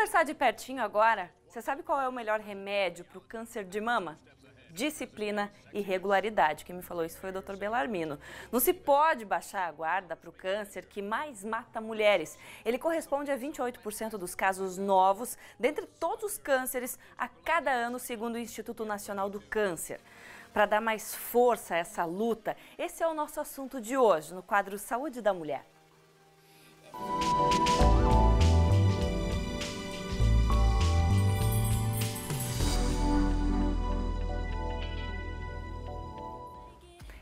conversar de pertinho agora. Você sabe qual é o melhor remédio para o câncer de mama? disciplina e regularidade. Quem me falou isso foi o Dr. Belarmino. Não se pode baixar a guarda para o câncer que mais mata mulheres. Ele corresponde a 28% dos casos novos, dentre todos os cânceres, a cada ano, segundo o Instituto Nacional do Câncer. Para dar mais força a essa luta, esse é o nosso assunto de hoje, no quadro Saúde da Mulher. Música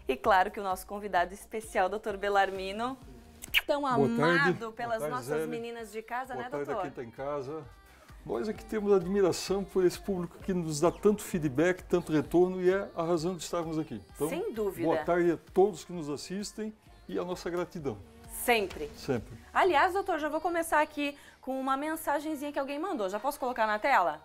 E claro que o nosso convidado especial, doutor Belarmino, tão Boa amado tarde. pelas tarde, nossas meninas de casa, Boa né, doutor? quem está em casa. Nós é que temos admiração por esse público que nos dá tanto feedback, tanto retorno e é a razão de estarmos aqui. Então, Sem dúvida. Boa tarde a todos que nos assistem e a nossa gratidão. Sempre. Sempre. Aliás, doutor, já vou começar aqui com uma mensagenzinha que alguém mandou. Já posso colocar na tela?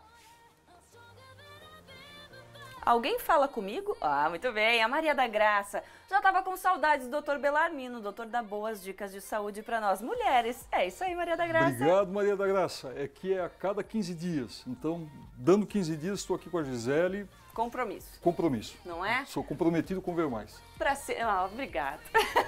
Alguém fala comigo? Ah, muito bem, a Maria da Graça. Já estava com saudades do Dr. Belarmino, doutor da boas dicas de saúde para nós mulheres. É isso aí, Maria da Graça. Obrigado, Maria da Graça. É que é a cada 15 dias. Então, dando 15 dias, estou aqui com a Gisele. Compromisso. Compromisso. Não é? Sou comprometido com ver mais. Pra ser... Ah, obrigado.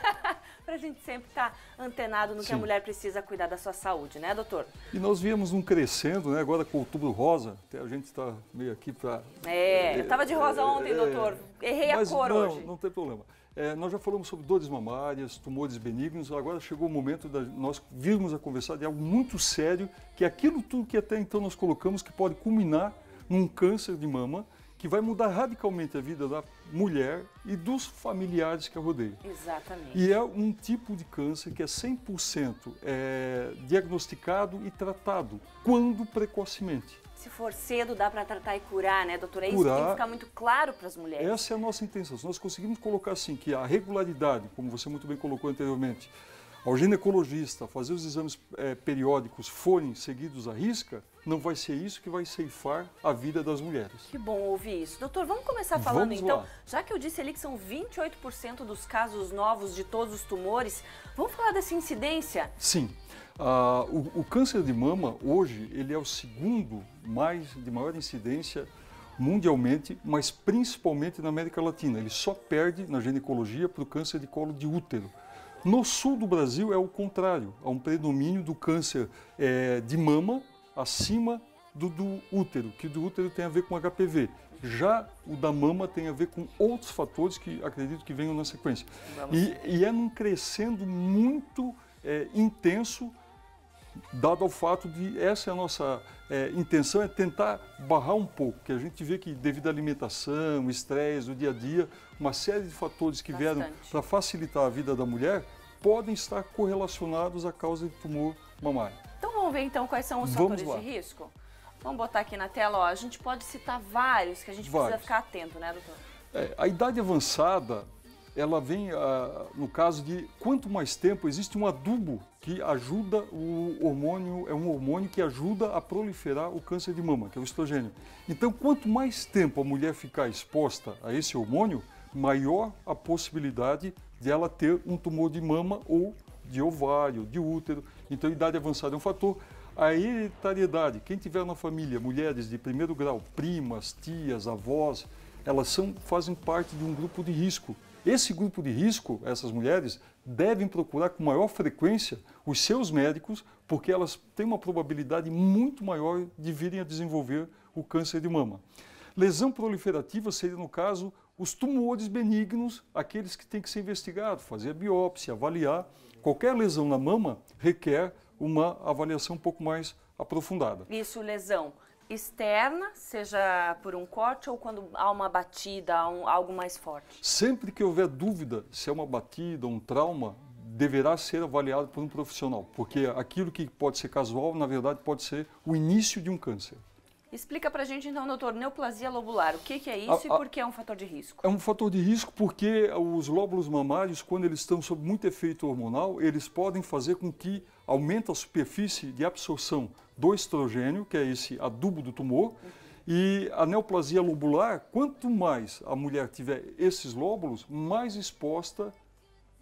a gente sempre estar tá antenado no Sim. que a mulher precisa cuidar da sua saúde, né, doutor? E nós víamos um crescendo, né? Agora com o tubo rosa, até a gente está meio aqui para. É, é, eu estava de rosa é, ontem, é, doutor. Errei a cor não, hoje. Não tem problema. É, nós já falamos sobre dores mamárias, tumores benignos, agora chegou o momento de nós virmos a conversar de algo muito sério, que é aquilo tudo que até então nós colocamos que pode culminar num câncer de mama que vai mudar radicalmente a vida da mulher e dos familiares que a rodeiam. Exatamente. E é um tipo de câncer que é 100% é, diagnosticado e tratado, quando precocemente. Se for cedo, dá para tratar e curar, né, doutora? É curar, Isso tem que ficar muito claro para as mulheres. Essa é a nossa intenção. Se nós conseguimos colocar assim que a regularidade, como você muito bem colocou anteriormente, ao ginecologista fazer os exames é, periódicos forem seguidos à risca, não vai ser isso que vai ceifar a vida das mulheres. Que bom ouvir isso. Doutor, vamos começar falando vamos então, já que eu disse ali que são 28% dos casos novos de todos os tumores, vamos falar dessa incidência? Sim. Ah, o, o, câncer de mama, hoje, ele é o segundo mais de maior incidência mundialmente, mas principalmente na América Latina. Ele só perde na ginecologia para o câncer de colo de útero no sul do Brasil é o contrário, há um predomínio do câncer é, de mama acima do, do útero, que do útero tem a ver com HPV. Já o da mama tem a ver com outros fatores que acredito que venham na sequência. E, e é num crescendo muito é, intenso, dado ao fato de essa é a nossa é, intenção, é tentar barrar um pouco, que a gente vê que devido à alimentação, estresse, o dia a dia, uma série de fatores que Bastante. vieram para facilitar a vida da mulher, podem estar correlacionados à causa de tumor mamário. Então vamos ver então quais são os vamos fatores lá. de risco? Vamos botar aqui na tela, ó, a gente pode citar vários que a gente vários. precisa ficar atento, né, doutor? É, a idade avançada, ela vem ah, no caso de quanto mais tempo existe um adubo que ajuda o hormônio, é um hormônio que ajuda a proliferar o câncer de mama, que é o estrogênio. Então, quanto mais tempo a mulher ficar exposta a esse hormônio, maior a possibilidade ela ter um tumor de mama ou de ovário, de útero. Então, idade avançada é um fator. A hereditariedade, quem tiver na família mulheres de primeiro grau, primas, tias, avós, elas são, fazem parte de um grupo de risco. Esse grupo de risco, essas mulheres, devem procurar com maior frequência os seus médicos, porque elas têm uma probabilidade muito maior de virem a desenvolver o câncer de mama. Lesão proliferativa seria, no caso, os tumores benignos, aqueles que têm que ser investigados, fazer biópsia, avaliar. Qualquer lesão na mama requer uma avaliação um pouco mais aprofundada. Isso, lesão externa, seja por um corte ou quando há uma batida, um, algo mais forte? Sempre que houver dúvida se é uma batida, um trauma, deverá ser avaliado por um profissional, porque aquilo que pode ser casual, na verdade, pode ser o início de um câncer. Explica pra gente então, doutor, neoplasia lobular, o que, que é isso a, ah, e ah, por que é um fator de risco? É um fator de risco porque os lóbulos mamários, quando eles estão sob muito efeito hormonal, eles podem fazer com que aumente a superfície de absorção do estrogênio, que é esse adubo do tumor, uhum. e a neoplasia lobular, quanto mais a mulher tiver esses lóbulos, mais exposta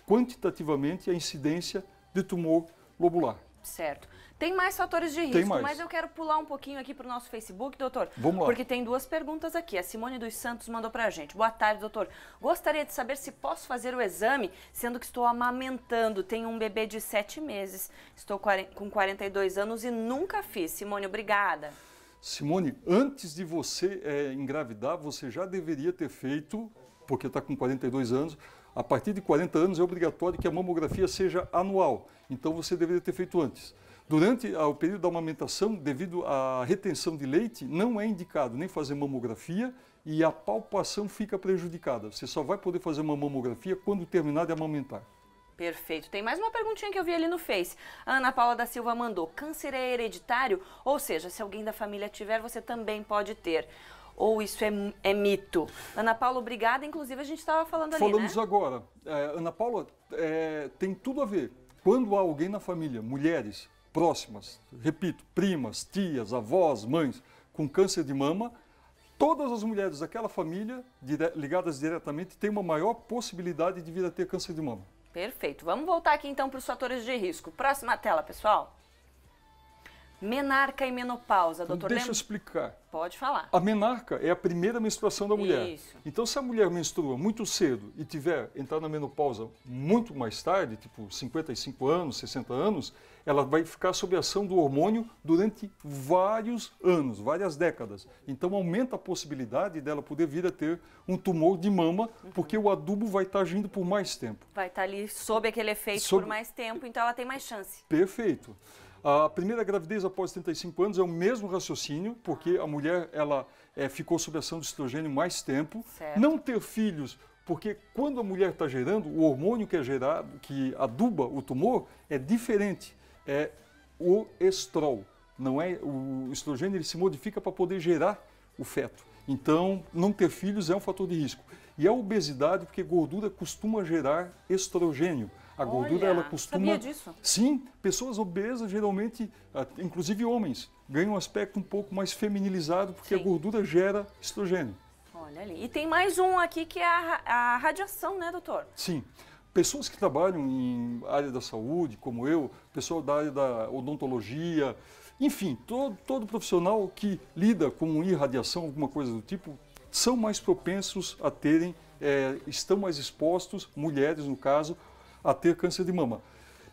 quantitativamente a incidência de tumor lobular. Certo. Tem mais fatores de risco, mas eu quero pular um pouquinho aqui para o nosso Facebook, doutor. Vamos lá. Porque tem duas perguntas aqui. A Simone dos Santos mandou para a gente. Boa tarde, doutor. Gostaria de saber se posso fazer o exame, sendo que estou amamentando. Tenho um bebê de 7 meses. Estou com 42 anos e nunca fiz. Simone, obrigada. Simone, antes de você é, engravidar, você já deveria ter feito, porque está com 42 anos, a partir de 40 anos é obrigatório que a mamografia seja anual, então você deveria ter feito antes. Durante o período da amamentação, devido à retenção de leite, não é indicado nem fazer mamografia e a palpação fica prejudicada. Você só vai poder fazer uma mamografia quando terminar de amamentar. Perfeito. Tem mais uma perguntinha que eu vi ali no Face. A Ana Paula da Silva mandou: câncer é hereditário? Ou seja, se alguém da família tiver, você também pode ter ou isso é, é mito? Ana Paula, obrigada. Inclusive, a gente estava falando ali, né? Falamos né? agora. É, Ana Paula, é, tem tudo a ver. Quando há alguém na família, mulheres próximas, repito, primas, tias, avós, mães, com câncer de mama, todas as mulheres daquela família, dire ligadas diretamente, têm uma maior possibilidade de vir a ter câncer de mama. Perfeito. Vamos voltar aqui então para os fatores de risco. Próxima tela, pessoal. Menarca e menopausa, doutor. deixa eu explicar. Pode falar. A menarca é a primeira menstruação da mulher. Isso. Então, se a mulher menstrua muito cedo e tiver entrar na menopausa muito mais tarde, tipo 55 anos, 60 anos, ela vai ficar sob a ação do hormônio durante vários anos, várias décadas. Então, aumenta a possibilidade dela poder vir a ter um tumor de mama, uhum. porque o adubo vai estar agindo por mais tempo. Vai estar ali sob aquele efeito sob... por mais tempo, então ela tem mais chance. Perfeito. A primeira gravidez após 35 anos é o mesmo raciocínio, porque a mulher ela é, ficou sob ação de estrogênio mais tempo. Certo. Não ter filhos, porque quando a mulher está gerando, o hormônio que é gerado, que aduba o tumor, é diferente. É o estrol. Não é o estrogênio ele se modifica para poder gerar o feto. Então, não ter filhos é um fator de risco. E a obesidade, porque gordura costuma gerar estrogênio. A gordura Olha, ela costuma. Sabia disso? Sim, pessoas obesas geralmente, ah, inclusive homens, ganham um aspecto um pouco mais feminilizado porque Sim. a gordura gera estrogênio. Olha ali. E tem mais um aqui que é a, a radiação, né, doutor? Sim pessoas que trabalham em área da saúde, como eu, pessoal da área da odontologia, enfim, todo, todo profissional que lida com irradiação, alguma coisa do tipo, são mais propensos a terem, é, estão mais expostos, mulheres no caso, a ter câncer de mama.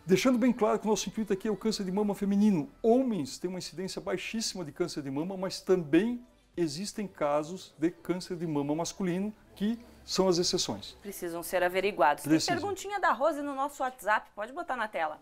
Deixando bem claro que o nosso intuito aqui é o câncer de mama feminino. Homens têm uma incidência baixíssima de câncer de mama, mas também existem casos de câncer de mama masculino que são as exceções. Precisam ser averiguados. Precisam. Tem perguntinha da Rose no nosso WhatsApp, pode botar na tela.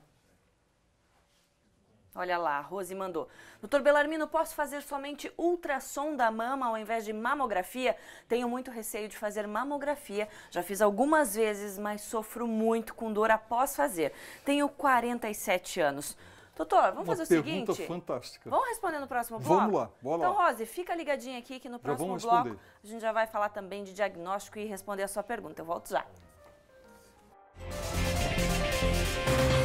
Olha lá, a Rose mandou. Doutor Belarmino, posso fazer somente ultrassom da mama ao invés de mamografia? Tenho muito receio de fazer mamografia. Já fiz algumas vezes, mas sofro muito com dor após fazer. Tenho 47 anos. Doutor, vamos Uma fazer o seguinte. pergunta fantástica. Vamos responder no próximo bloco? Vamos lá, bora Então, Rose, fica ligadinha aqui que no próximo bloco a gente já vai falar também de diagnóstico e responder a sua pergunta. Eu volto já. Música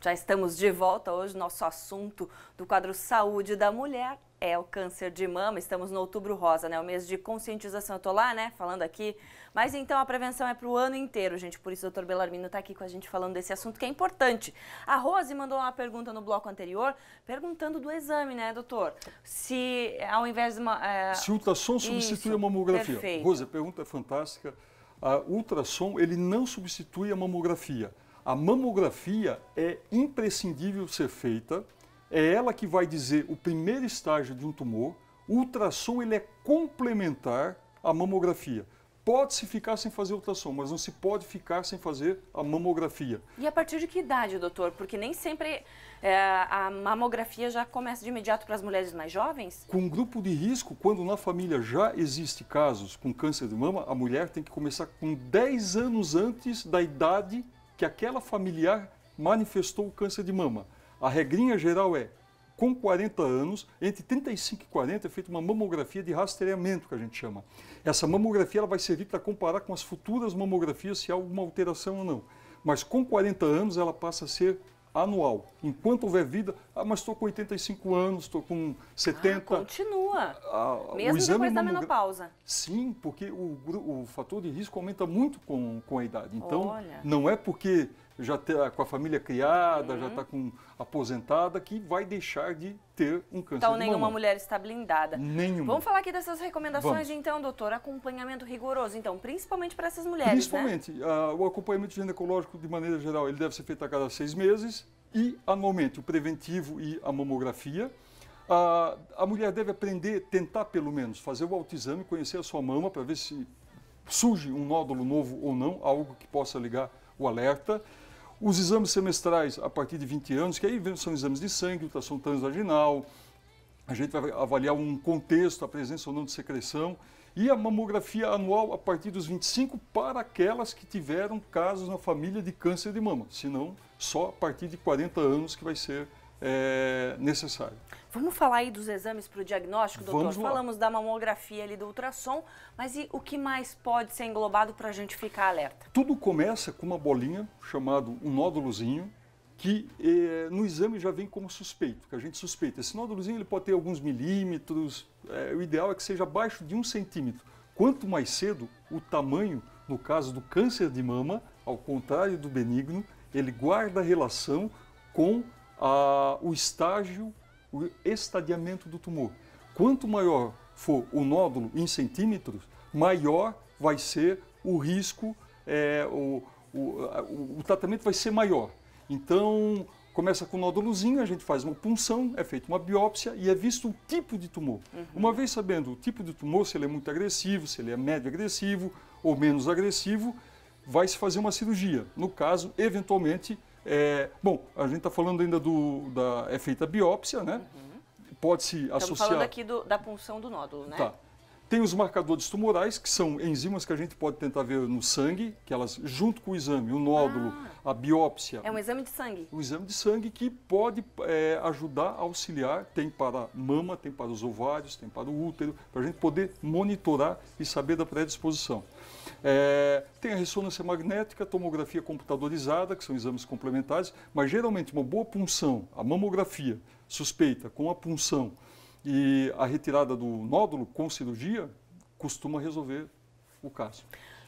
Já estamos de volta hoje. Nosso assunto do quadro Saúde da Mulher é o câncer de mama. Estamos no outubro rosa, né? O mês de conscientização. Eu tô lá, né? Falando aqui. Mas então a prevenção é para o ano inteiro, gente. Por isso o doutor Belarmino está aqui com a gente falando desse assunto que é importante. A Rose mandou uma pergunta no bloco anterior, perguntando do exame, né, doutor? Se ao invés de uma. É... Se ultrassom substitui isso, a mamografia. Perfeito. Rose, a pergunta é fantástica. A ultrassom ele não substitui a mamografia a mamografia é imprescindível ser feita, é ela que vai dizer o primeiro estágio de um tumor. O ultrassom ele é complementar à mamografia. Pode-se ficar sem fazer ultrassom, mas não se pode ficar sem fazer a mamografia. E a partir de que idade, doutor? Porque nem sempre é, a mamografia já começa de imediato para as mulheres mais jovens? Com um grupo de risco, quando na família já existe casos com câncer de mama, a mulher tem que começar com 10 anos antes da idade que aquela familiar manifestou câncer de mama. A regrinha geral é, com 40 anos, entre 35 e 40 é feita uma mamografia de rastreamento, que a gente chama. Essa mamografia ela vai servir para comparar com as futuras mamografias se há alguma alteração ou não. Mas com 40 anos ela passa a ser anual. Enquanto houver vida, ah, mas estou com 85 anos, estou com 70. Ah, continua. Ah, Mesmo depois da menopausa. Sim, porque o, o fator de risco aumenta muito com, com a idade. Então, Olha. não é porque já está com a família criada, uhum. já está com aposentada, que vai deixar de ter um câncer então, de mama. Então, nenhuma mulher está blindada. Nenhuma. Vamos falar aqui dessas recomendações, Vamos. então, doutor. Acompanhamento rigoroso, então, principalmente para essas mulheres, né? Principalmente. Né? Uh, o acompanhamento ginecológico, de maneira geral, ele deve ser feito a cada seis meses e anualmente, o preventivo e a mamografia. Uh, a mulher deve aprender, tentar pelo menos, fazer o autoexame, conhecer a sua mama para ver se surge um nódulo novo ou não, algo que possa ligar o alerta. Os exames semestrais a partir de 20 anos, que aí são exames de sangue, ultrassom transvaginal, a gente vai avaliar um contexto, a presença ou não de secreção, e a mamografia anual a partir dos 25 para aquelas que tiveram casos na família de câncer de mama, senão só a partir de 40 anos que vai ser é, necessário. Vamos falar aí dos exames para o diagnóstico, doutor? Vamos Falamos da mamografia ali do ultrassom, mas e o que mais pode ser englobado para a gente ficar alerta? Tudo começa com uma bolinha chamada um nódulozinho, que eh, no exame já vem como suspeito, que a gente suspeita. Esse nódulozinho ele pode ter alguns milímetros, eh, o ideal é que seja abaixo de um centímetro. Quanto mais cedo, o tamanho, no caso do câncer de mama, ao contrário do benigno, ele guarda relação com o estágio o estadiamento do tumor. Quanto maior for o nódulo em centímetros, maior vai ser o risco, é, o, o, o, o tratamento vai ser maior. Então, começa com o nódulozinho, a gente faz uma punção, é feita uma biópsia e é visto o tipo de tumor. Uhum. Uma vez sabendo o tipo de tumor, se ele é muito agressivo, se ele é médio agressivo ou menos agressivo, vai se fazer uma cirurgia. No caso, eventualmente, é, bom, a gente está falando ainda do da é feita a biópsia, né? Uhum. Pode se associar. Estamos falando aqui do, da punção do nódulo, né? Tá. Tem os marcadores tumorais, que são enzimas que a gente pode tentar ver no sangue, que elas, junto com o exame, o nódulo, ah, a biópsia. É um exame de sangue. Um exame de sangue que pode é, ajudar, auxiliar, tem para a mama, tem para os ovários, tem para o útero, para a gente poder monitorar e saber da predisposição. É, tem a ressonância magnética, tomografia computadorizada, que são exames complementares, mas geralmente uma boa punção, a mamografia suspeita com a punção e a retirada do nódulo com cirurgia costuma resolver o caso.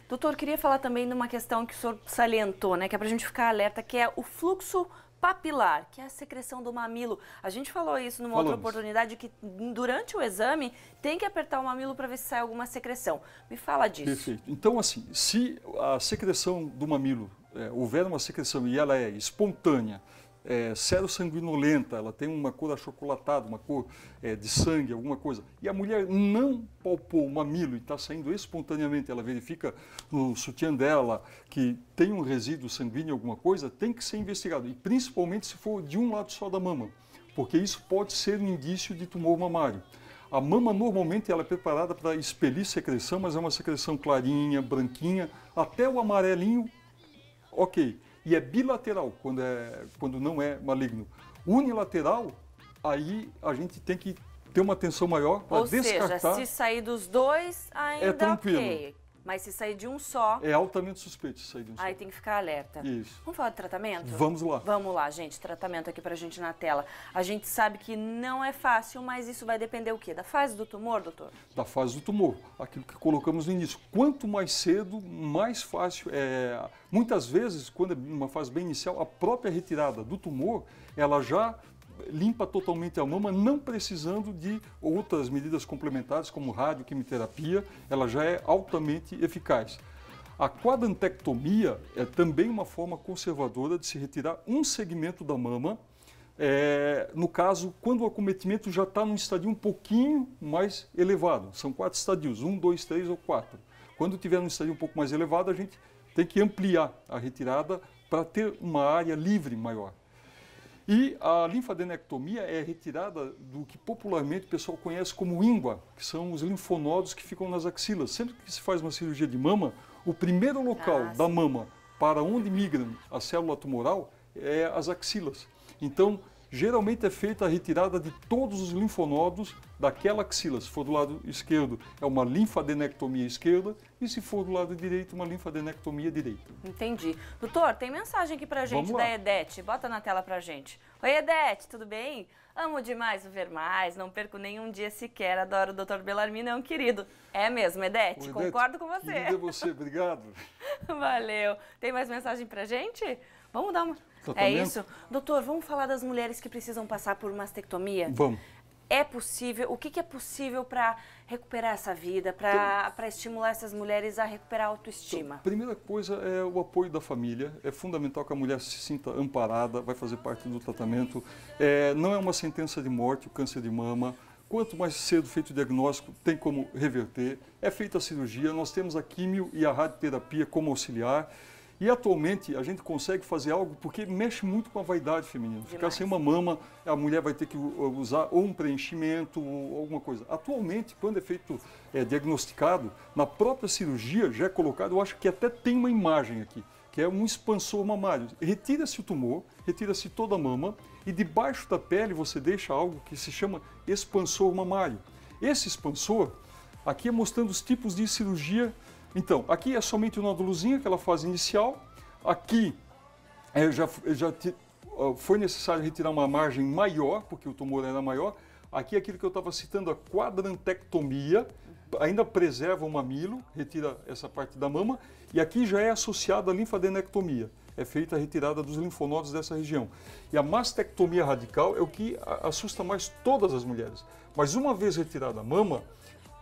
Doutor, queria falar também de uma questão que o senhor salientou, né, que é para a gente ficar alerta, que é o fluxo papilar, que é a secreção do mamilo. A gente falou isso numa Falamos. outra oportunidade, que durante o exame tem que apertar o mamilo para ver se sai alguma secreção. Me fala disso. Perfeito. Então, assim, se a secreção do mamilo, é, houver uma secreção e ela é espontânea, é, sanguinolenta, ela tem uma cor achocolatada, uma cor é, de sangue, alguma coisa, e a mulher não palpou o mamilo e está saindo espontaneamente, ela verifica no sutiã dela que tem um resíduo sanguíneo, alguma coisa, tem que ser investigado, e principalmente se for de um lado só da mama, porque isso pode ser um indício de tumor mamário. A mama normalmente ela é preparada para expelir secreção, mas é uma secreção clarinha, branquinha, até o amarelinho, ok e é bilateral quando, é, quando não é maligno. Unilateral, aí a gente tem que ter uma atenção maior para descartar. Ou seja, se sair dos dois, é ainda é tranquilo. Mas se sair de um só. É altamente suspeito se sair de um aí só. Aí tem que ficar alerta. Isso. Vamos falar de tratamento? Vamos lá. Vamos lá, gente. Tratamento aqui pra gente na tela. A gente sabe que não é fácil, mas isso vai depender o quê? Da fase do tumor, doutor? Da fase do tumor. Aquilo que colocamos no início. Quanto mais cedo, mais fácil. É... Muitas vezes, quando é uma fase bem inicial, a própria retirada do tumor, ela já limpa totalmente a mama, não precisando de outras medidas complementares, como radioquimioterapia, ela já é altamente eficaz. A quadantectomia é também uma forma conservadora de se retirar um segmento da mama, é, no caso, quando o acometimento já está num estadio um pouquinho mais elevado. São quatro estadios, um, dois, três ou quatro. Quando tiver num estadio um pouco mais elevado, a gente tem que ampliar a retirada para ter uma área livre maior. E a linfadenectomia é retirada do que popularmente o pessoal conhece como íngua, que são os linfonodos que ficam nas axilas. Sempre que se faz uma cirurgia de mama, o primeiro local ah, da mama para onde migram a célula tumoral é as axilas. Então, geralmente é feita a retirada de todos os linfonodos daquela axila. Se for do lado esquerdo, é uma linfadenectomia esquerda e se for do lado direito, uma linfadenectomia direita. Entendi. Doutor, tem mensagem aqui pra gente da Edete. Bota na tela pra gente. Oi, Edete, tudo bem? Amo demais o Ver Mais, não perco nenhum dia sequer. Adoro o Dr. Belarmino, é um querido. É mesmo, Edete, Oi, concordo Edete, com você. Querida é você, obrigado. Valeu. Tem mais mensagem pra gente? Vamos dar uma... Tratamento. É isso? Doutor, vamos falar das mulheres que precisam passar por mastectomia? Vamos. É possível? O que, que é possível para recuperar essa vida, para então, estimular essas mulheres a recuperar a autoestima? Então, primeira coisa é o apoio da família. É fundamental que a mulher se sinta amparada, vai fazer parte do tratamento. É, não é uma sentença de morte o câncer de mama. Quanto mais cedo feito o diagnóstico, tem como reverter. É feita a cirurgia, nós temos a químio e a radioterapia como auxiliar. E atualmente a gente consegue fazer algo porque mexe muito com a vaidade feminina. Demais. Ficar sem uma mama, a mulher vai ter que uh, uh, usar ou um preenchimento ou alguma coisa. Atualmente, quando é feito, é diagnosticado, na própria cirurgia já é colocado, eu acho que até tem uma imagem aqui, que é um expansor mamário. Retira-se o tumor, retira-se toda a mama e debaixo da pele você deixa algo que se chama expansor mamário. Esse expansor, aqui é mostrando os tipos de cirurgia então, aqui é somente o nódulozinho, aquela fase inicial. Aqui é, já, já te, foi necessário retirar uma margem maior, porque o tumor era maior. Aqui é aquilo que eu estava citando, a quadrantectomia, uhum. ainda preserva o mamilo, retira essa parte da mama, e aqui já é associada a linfadenectomia. É feita a retirada dos linfonodos dessa região. E a mastectomia radical é o que assusta mais todas as mulheres. Mas uma vez retirada a mama,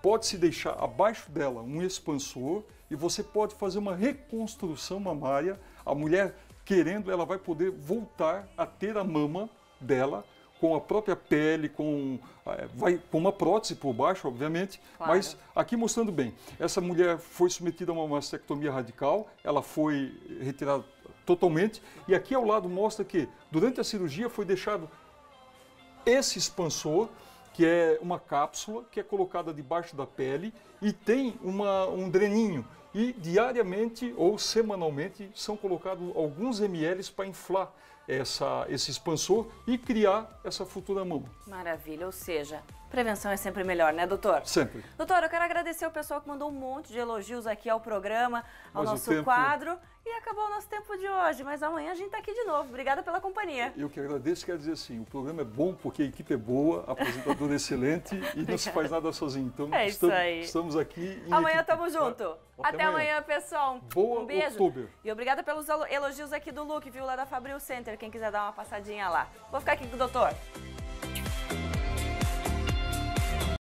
pode-se deixar abaixo dela um expansor e você pode fazer uma reconstrução mamária. A mulher, querendo, ela vai poder voltar a ter a mama dela com a própria pele, com, ah, é, vai, com uma prótese por baixo, obviamente. Claro. Mas aqui mostrando bem, essa mulher foi submetida a uma mastectomia radical, ela foi retirada totalmente. E aqui ao lado mostra que durante a cirurgia foi deixado esse expansor que é uma cápsula que é colocada debaixo da pele e tem uma, um dreninho. E diariamente ou semanalmente são colocados alguns ml para inflar essa, esse expansor e criar essa futura mama. Maravilha, ou seja, prevenção é sempre melhor, né, doutor? Sempre. Doutor, eu quero agradecer o pessoal que mandou um monte de elogios aqui ao programa, ao mas nosso tempo... quadro. E acabou o nosso tempo de hoje, mas amanhã a gente está aqui de novo. Obrigada pela companhia. Eu que agradeço, quero dizer assim, o programa é bom porque a equipe é boa, a apresentadora é excelente e não se faz nada sozinho. Então, é estamos, isso aí. estamos aqui. amanhã estamos ah, junto. Até, Até amanhã. amanhã, pessoal. Boa um beijo. E obrigada pelos elogios aqui do Luke, viu, lá da Fabril Center quem quiser dar uma passadinha lá. Vou ficar aqui com o doutor.